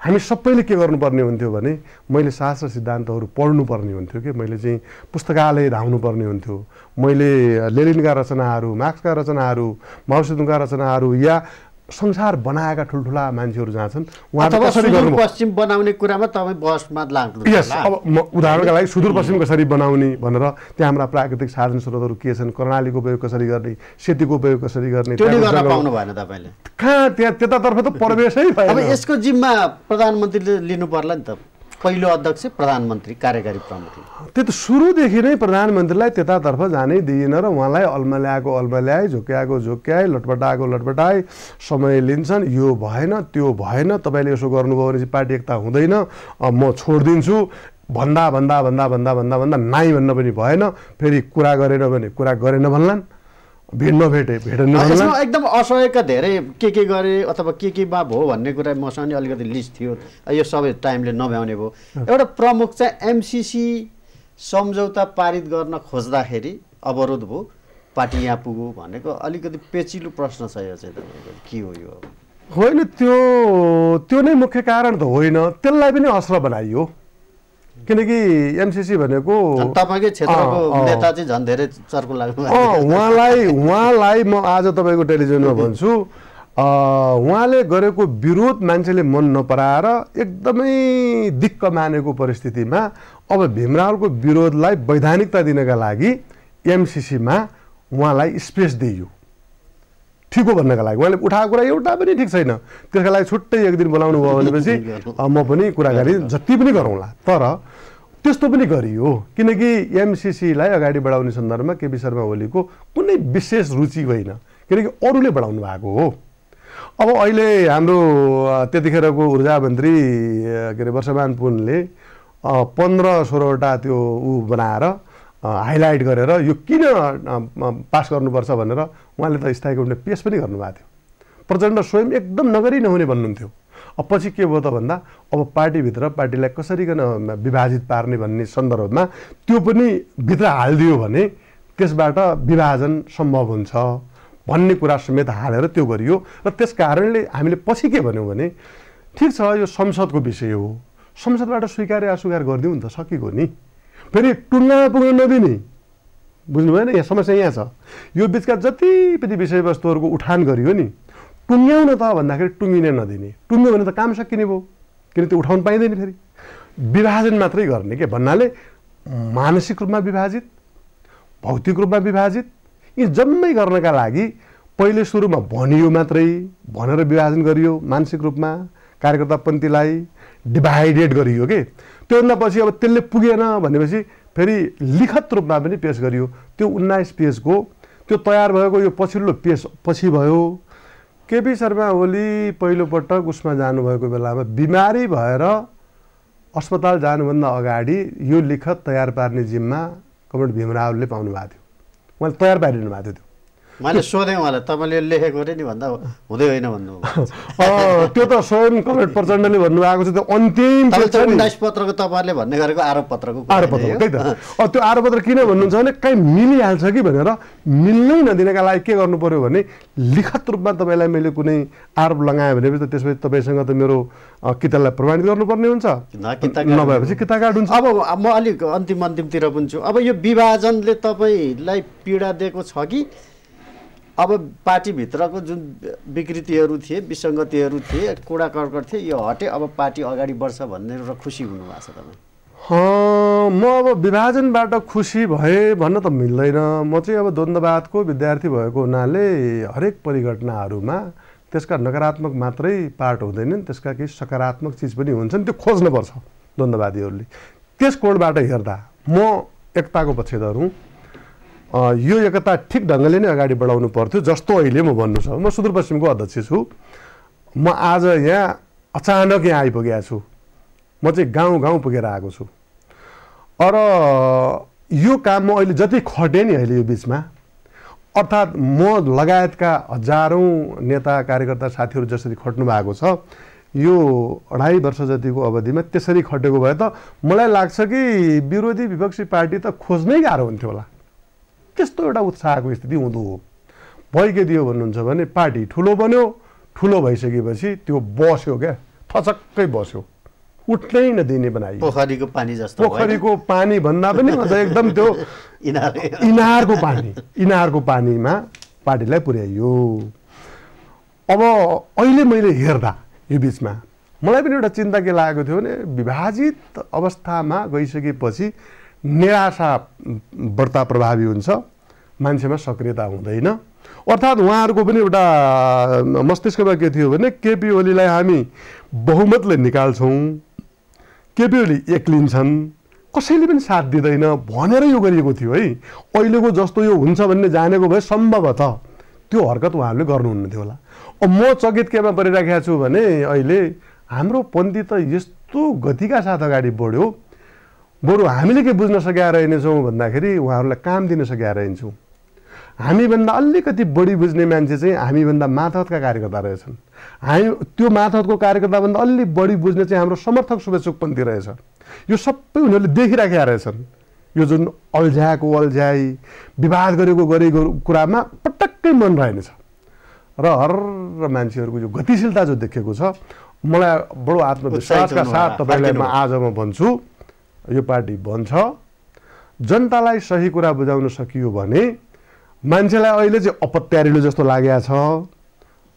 हामी सबैले के गर्नुपर्ने हुन्थ्यो भने मैले शास्त्र सिद्धान्तहरू पढ्नुपर्ने हुन्थ्यो कि मैले चाहिँ पुस्तकालय धाउनुपर्ने हुन्थ्यो मैले लेलिनका रचनाहरू मार्क्सका रचनाहरू माउसेदुङका रचनाहरू या संसार बनाएका ठुल्ठुला मान्छेहरू जहाँ छन् उहाँहरू पश्चिम बनाउने कुरामा तपाईँ बसमा लाग्नु यस अब म उदाहरणका लागि सुदूरपश्चिम कसरी बनाउने भनेर त्यहाँ हाम्रा प्राकृतिक साधन स्रोतहरू के छन् कर्णालीको उपयोग कसरी गर्ने सेतीको उपयोग कसरी गर्ने पाउनु भएन तपाईँले कहाँ त्यहाँ त्यतातर्फ त प्रवेशै भएन यसको जिम्मा प्रधानमन्त्रीले लिनु पर्ला नि त पहिलो अध्यक्ष प्रधानमन्त्री कार्यकारी प्रमुख त्यो त सुरुदेखि नै प्रधानमन्त्रीलाई त्यतातर्फ जानै दिइएन र उहाँलाई अल्मल्याएको अल्मल्याए झुक्याएको झुक्याए लटपटाएको लटपटाए समय लिन्छन् यो भएन त्यो भएन तपाईँले यसो गर्नुभयो भने चाहिँ पार्टी एकता हुँदैन म छोडिदिन्छु भन्दा भन्दा भन्दा भन्दा भन्दा भन्दा नाइ भन्न पनि भएन फेरि कुरा गरेन भने कुरा गरेन भन्लान् भेट नभेटे भेट्न एकदम असहयका धेरै के के गरे अथवा के के बा भयो भन्ने कुरा मसँग नि अलिकति लिस्ट थियो यो सबै टाइमले नभ्याउने भयो एउटा प्रमुख चाहिँ एमसिसी सम्झौता पारित गर्न खोज्दाखेरि अवरोध भयो पार्टी यहाँ पुग्यो भनेको अलिकति पेचिलो प्रश्न छ यो चाहिँ तपाईँको के हो यो होइन त्यो त्यो नै मुख्य कारण त होइन त्यसलाई पनि असल बनाइयो किनकि एमसिसी भनेको तपाईँकै क्षेत्रको नेता चाहिँ झन् धेरै चर्को उहाँलाई उहाँलाई म आज तपाईँको टेलिभिजनमा भन्छु उहाँले गरेको विरोध मान्छेले मन नपराएर एकदमै दिक्क मानेको परिस्थितिमा अब भीमरावलको विरोधलाई वैधानिकता दिनका लागि एमसिसीमा उहाँलाई स्पेस दिइयो ठिक हो भन्नका लागि उहाँले उठाएको कुरा एउटा पनि ठिक छैन त्यसका लागि छुट्टै एक दिन बोलाउनु भयो भनेपछि म पनि कुराकानी जति पनि गरौँला तर त्यस्तो पनि गरियो किनकि एमसिसीलाई अगाडि बढाउने सन्दर्भमा केपी शर्मा ओलीको कुनै विशेष रुचि होइन किनकि अरूले बढाउनु भएको हो अब अहिले हाम्रो त्यतिखेरको ऊर्जा मन्त्री के अरे वर्षमान पुनले पन्ध्र सोह्रवटा त्यो ऊ बनाएर हाइलाइट गरेर यो किन पास गर्नुपर्छ भनेर उहाँले त स्थायी कमिटीले पेस पनि गर्नुभएको थियो प्रचण्ड स्वयं एकदम नगरी नहुने भन्नुहुन्थ्यो अब पछि के भयो त भन्दा अब पार्टीभित्र पार्टीलाई कसरीकन विभाजित पार्ने भन्ने सन्दर्भमा त्यो पनि भित्र हालिदियो भने त्यसबाट विभाजन सम्भव हुन्छ भन्ने कुरा समेत हालेर त्यो गरियो र त्यस कारणले हामीले पछि के भन्यौँ भने ठिक छ यो संसदको विषय हो संसदबाट स्वीकार अस्वीकार गरिदिउँ नि त सकेको नि फेरि टुङ्गामा पुग्न नदिने बुझ्नु भएन यहाँ समस्या यहाँ छ यो बिचका जति पनि विषयवस्तुहरूको उठान गरियो नि टुङ्ग्याउन त भन्दाखेरि टुङ्गिन नदिने टुङ्ग्यो भने त काम सकिने भयो किन त्यो उठाउनु पाइँदैन फेरि विभाजन मात्रै गर्ने के भन्नाले मानसिक रूपमा विभाजित भौतिक रूपमा विभाजित यी जम्मै गर्नका लागि पहिले सुरुमा भनियो मात्रै भनेर विभाजन गरियो मानसिक रूपमा कार्यकर्तापन्थीलाई डिभाइडेड गरियो के त्योभन्दा अब त्यसले पुगेन भनेपछि फेरि लिखत रूपमा पनि पेस गरियो त्यो उन्नाइस पेजको त्यो तयार भएको यो पछिल्लो पेज पछि भयो केपी शर्मा ओली पहिलोपटक उसमा जानुभएको बेलामा बिमारी भएर अस्पताल जानुभन्दा अगाडि यो लिखत तयार पार्ने जिम्मा कमरेड भीमरावले पाउनु भएको थियो उहाँले तयार पारिदिनु भएको थियो त्यो मैले सोधेँ उहाँलाई तपाईँले लेखेको अरे नि भन्दा हुँदै होइन भन्नु त्यो त स्वयं कमरेड प्रचण्डले भन्नुभएको छ त्यो अन्तिम उन्नाइस पत्रको तपाईँहरूले भन्ने गरेको आरोप पत्रको आरोप पत्र त्यही त त्यो आरोप पत्र किन भन्नुहुन्छ भने कहीँ मिलिहाल्छ कि भनेर मिल्नै नदिनका लागि के गर्नु पऱ्यो भने लिखत रूपमा तपाईँलाई मैले कुनै आरोप लगाएँ भने त त्यसपछि तपाईँसँग त मेरो किताबलाई प्रमाणित गर्नुपर्ने हुन्छ नभएपछि कार्ड हुन्छ अब म अलिक अन्तिम अन्तिमतिर पनि छु अब यो विभाजनले तपाईँलाई पीडा दिएको छ कि अब पार्टीभित्रको जुन विकृतिहरू थिए विसङ्गतिहरू थिए कुडा कर्कट थिए यो हटे अब पार्टी अगाडि बढ्छ भन्ने र खुसी हुनुभएको छ तपाईँ म अब विभाजनबाट खुसी भए भन्न त मिल्दैन म चाहिँ अब द्वन्द्ववादको विद्यार्थी भएको हुनाले हरेक परिघटनाहरूमा त्यसका नकारात्मक मात्रै पार्ट हुँदैनन् त्यसका केही सकारात्मक चिज पनि हुन्छन् त्यो खोज्नुपर्छ द्वन्द्ववादीहरूले त्यस कोणबाट हेर्दा म एकताको पक्षधर हुँ यो एकता ठिक ढङ्गले नै अगाडि बढाउनु पर्थ्यो जस्तो अहिले म भन्नु छ म सुदूरपश्चिमको अध्यक्ष छु म आज यहाँ अचानक यहाँ आइपुगेको छु म चाहिँ गाउँ गाउँ पुगेर आएको छु र यो काम म अहिले जति खटेँ नि अहिले यो बिचमा अर्थात् म लगायतका हजारौँ नेता कार्यकर्ता साथीहरू जसरी खट्नु भएको छ यो अढाई वर्ष जतिको अवधिमा त्यसरी खटेको भए त मलाई लाग्छ कि विरोधी विपक्षी पार्टी त खोज्नै गाह्रो हुन्थ्यो होला त्यस्तो एउटा उत्साहको स्थिति हुँदो हो भइकदियो भन्नुहुन्छ भने पार्टी ठुलो बन्यो ठुलो भइसकेपछि त्यो बस्यो क्या थचक्कै बस्यो उठ्नै नदिने बनाइयो पोखरीको पानी जस्तो पोखरीको पानी भन्दा पनि एकदम त्यो इनारको पानी इनारको पानीमा पार्टीलाई पुर्याइयो अब अहिले मैले हेर्दा यो बिचमा मलाई पनि एउटा चिन्ता के लागेको थियो भने विभाजित अवस्थामा गइसकेपछि निराशा व्रता प्रभावी हुन्छ मान्छेमा सक्रियता हुँदैन अर्थात् उहाँहरूको पनि एउटा मस्तिष्कमा के थियो भने केपी ओलीलाई हामी बहुमतले निकाल्छौँ केपी ओली एक्लिन्छन् कसैले पनि साथ दिँदैन भनेर यो गरिएको थियो है अहिलेको जस्तो यो हुन्छ भन्ने जानेको भए सम्भवतः त्यो हरकत उहाँहरूले गर्नुहुन्न थियो होला अब म चकित केमा परिराखेको छु भने अहिले हाम्रो पन्थी त यस्तो गतिका साथ अगाडि बढ्यो बरु हामीले के बुझ्न रहेनछौँ भन्दाखेरि उहाँहरूलाई काम दिन रहेछौँ हामीभन्दा अलिकति बढी बुझ्ने मान्छे चाहिँ हामीभन्दा माथतका कार्यकर्ता रहेछन् हामी त्यो माथहतको कार्यकर्ताभन्दा अलि बढी बुझ्ने चाहिँ हाम्रो समर्थक शुभेच्छुकपन्थी रहेछ यो सबै उनीहरूले देखिराखेका रहेछन् यो जुन अल्झ्याएको अल्झ्याई विवाद गरेको गरेको कुरामा पटक्कै मन रहेनछ र हर मान्छेहरूको यो गतिशीलता जो देखेको छ मलाई बडो आत्मविश्वासका साथ तपाईँलाई म आज म भन्छु यो पार्टी बन्छ जनतालाई सही कुरा बुझाउन सकियो भने मान्छेलाई अहिले चाहिँ अपत्यारिलो जस्तो लागेको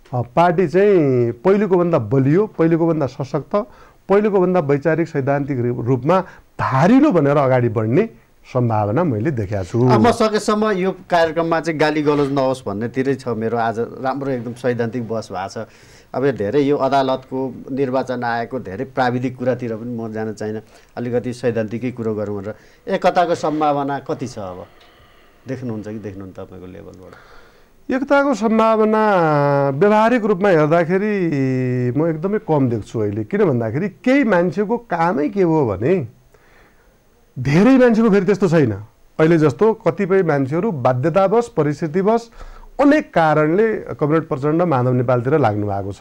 छ पार्टी चाहिँ पहिलेको भन्दा बलियो पहिलेको भन्दा सशक्त पहिलेको भन्दा वैचारिक सैद्धान्तिक रूपमा धारिलो भनेर अगाडि बढ्ने सम्भावना मैले देखाएको छु म सकेसम्म यो कार्यक्रममा चाहिँ गाली गलोज नहोस् भन्नेतिरै छ मेरो आज राम्रो एकदम सैद्धान्तिक बस भएको छ अब धेरै यो अदालतको निर्वाचन आएको धेरै प्राविधिक कुरातिर पनि म जान चाहिँ अलिकति सैद्धान्तिकै कुरो गरौँ भनेर एकताको सम्भावना कति छ अब देख्नुहुन्छ कि देख्नुहुन्न तपाईँको लेभलबाट एकताको सम्भावना व्यवहारिक रूपमा हेर्दाखेरि म एकदमै कम देख्छु अहिले किन भन्दाखेरि केही मान्छेको कामै के हो भने धेरै मान्छेको फेरि त्यस्तो छैन अहिले जस्तो कतिपय मान्छेहरू बाध्यतावश परिस्थितिवश अनेक कारणले कमरेड प्रचण्ड माधव नेपालतिर लाग्नु भएको छ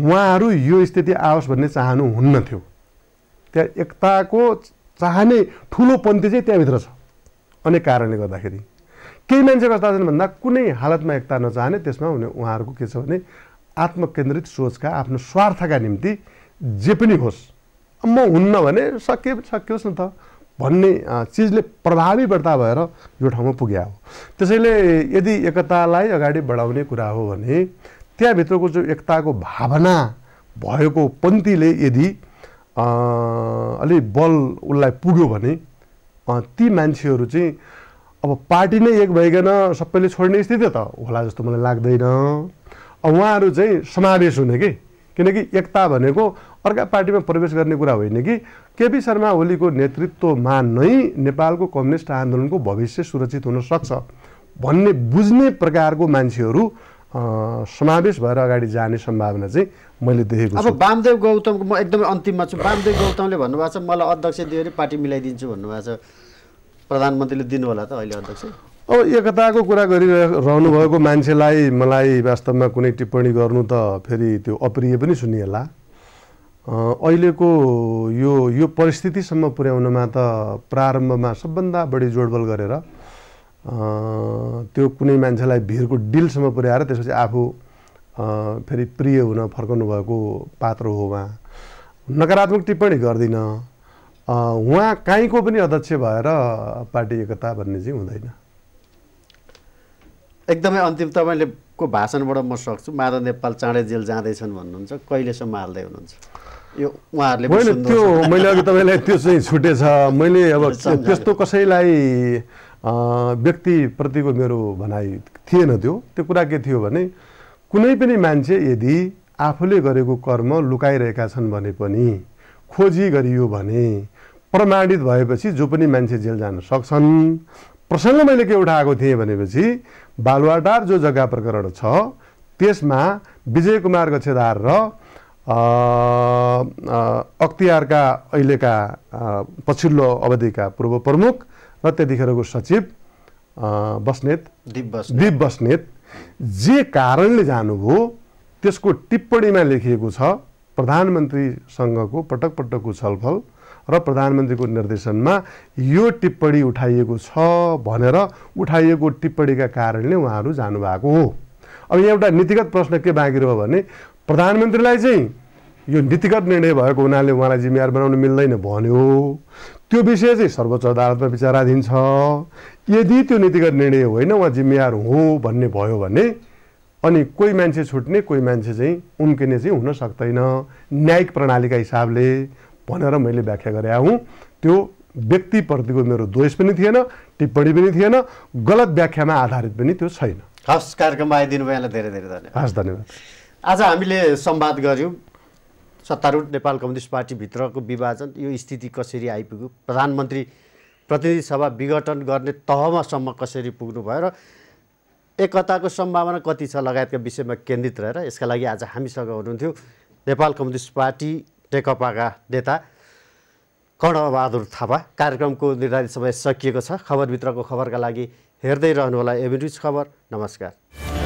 उहाँहरू यो स्थिति आओस् भन्ने चाहनु हुन्न थियो त्यहाँ एकताको चाहने ठुलोपन्थी चाहिँ त्यहाँभित्र छ अनेक कारणले गर्दाखेरि केही मान्छे कस्ता छन् भन्दा कुनै हालतमा एकता नचाहने त्यसमा हुने उहाँहरूको के छ भने आत्मकेन्द्रित सोचका आफ्नो स्वार्थका निम्ति जे पनि होस् म हुन्न भने सके सकियोस् न त भन्ने चिजले प्रभावी बढ्ता भएर यो ठाउँमा पुग्या हो त्यसैले यदि एकतालाई अगाडि बढाउने कुरा हो भने त्यहाँभित्रको जो एकताको भावना भएको पन्थीले यदि अलि बल उसलाई पुग्यो भने ती मान्छेहरू चाहिँ अब पार्टी नै एक भइकन सबैले छोड्ने स्थिति त होला जस्तो मलाई लाग्दैन अब उहाँहरू चाहिँ समावेश हुने कि किनकि एकता भनेको अर्का पार्टीमा प्रवेश गर्ने कुरा होइन कि केपी शर्मा ओलीको नेतृत्वमा नै नेपालको कम्युनिस्ट आन्दोलनको भविष्य सुरक्षित हुन सक्छ भन्ने बुझ्ने प्रकारको मान्छेहरू समावेश भएर अगाडि जाने सम्भावना चाहिँ मैले देखेको अब वामदेव गौतमको म एकदमै अन्तिममा छु वामदेव गौतमले भन्नुभएको छ मलाई अध्यक्ष दियो भने पार्टी मिलाइदिन्छु भन्नुभएको छ प्रधानमन्त्रीले दिनु होला त अहिले अध्यक्ष अब एकताको कुरा गरिरहनु भएको मान्छेलाई मलाई वास्तवमा कुनै टिप्पणी गर्नु त फेरि त्यो अप्रिय पनि सुनिएला अहिलेको यो यो परिस्थितिसम्म पुर्याउनमा त प्रारम्भमा सबभन्दा बढी जोडबल गरेर त्यो कुनै मान्छेलाई भिरको डिलसम्म पुर्याएर त्यसपछि आफू फेरि प्रिय हुन फर्काउनु भएको पात्र हो उहाँ नकारात्मक टिप्पणी गर्दिनँ उहाँ काहीँको पनि अध्यक्ष भएर पार्टी एकता भन्ने चाहिँ हुँदैन एकदमै अन्तिम तपाईँले को भाषणबाट म सक्छु माधव नेपाल चाँडै जेल जाँदैछन् भन्नुहुन्छ कहिलेसम्म हाल्दै हुनुहुन्छ यो उहाँहरूले मैले त्यो मैले अघि तपाईँलाई त्यो चाहिँ छुटेछ मैले अब त्यस्तो कसैलाई व्यक्तिप्रतिको मेरो भनाइ थिएन त्यो त्यो कुरा के थियो भने कुनै पनि मान्छे यदि आफूले गरेको कर्म लुकाइरहेका छन् भने पनि खोजी गरियो भने प्रमाणित भएपछि जो पनि मान्छे जेल जान सक्छन् प्रसङ्ग मैले के उठाएको थिएँ भनेपछि बालुवाटार जो जग्गा प्रकरण छ त्यसमा विजय कुमार गच्छेदार र अख्तियारका अहिलेका पछिल्लो अवधिका पूर्व प्रमुख र त्यतिखेरको सचिव बस्नेत दिप बस्नेत जे कारणले जानुभयो त्यसको टिप्पणीमा लेखिएको छ प्रधानमन्त्रीसँगको पटक पटकको छलफल र प्रधानमन्त्रीको निर्देशनमा यो टिप्पणी उठाइएको छ भनेर उठाइएको टिप्पणीका कारणले उहाँहरू जानुभएको हो अब एउटा नीतिगत प्रश्न के बाँकी रह्यो भने प्रधानमन्त्रीलाई चाहिँ यो नीतिगत निर्णय भएको हुनाले उहाँलाई जिम्मेवार बनाउनु मिल्दैन भन्यो त्यो विषय चाहिँ सर्वोच्च अदालतमा विचाराधीन छ यदि त्यो नीतिगत निर्णय होइन उहाँ जिम्मेवार हो भन्ने भयो भने अनि कोही मान्छे छुट्ने कोही मान्छे चाहिँ उम्किने चाहिँ हुन सक्दैन न्यायिक प्रणालीका हिसाबले भनेर मैले व्याख्या गरे हुँ त्यो व्यक्तिप्रतिको मेरो द्वेष पनि थिएन टिप्पणी पनि थिएन गलत व्याख्यामा आधारित पनि त्यो छैन हस् कार्यक्रममा आइदिनु भयो धेरै धेरै धन्यवाद हस् धन्यवाद आज हामीले संवाद गऱ्यौँ सत्तारूढ नेपाल कम्युनिस्ट पार्टीभित्रको विभाजन यो स्थिति कसरी आइपुग्यो प्रधानमन्त्री प्रतिनिधि सभा विघटन गर्ने तहमासम्म कसरी पुग्नु भयो र एकताको सम्भावना कति छ लगायतका विषयमा केन्द्रित रहेर यसका लागि आज हामीसँग हुनुहुन्थ्यो नेपाल कम्युनिस्ट पार्टी नेकपाका नेता कर्णबहादुर थापा कार्यक्रमको निर्धारित समय सकिएको छ खबरभित्रको खबरका लागि हेर्दै रहनुहोला एभिन्युज खबर नमस्कार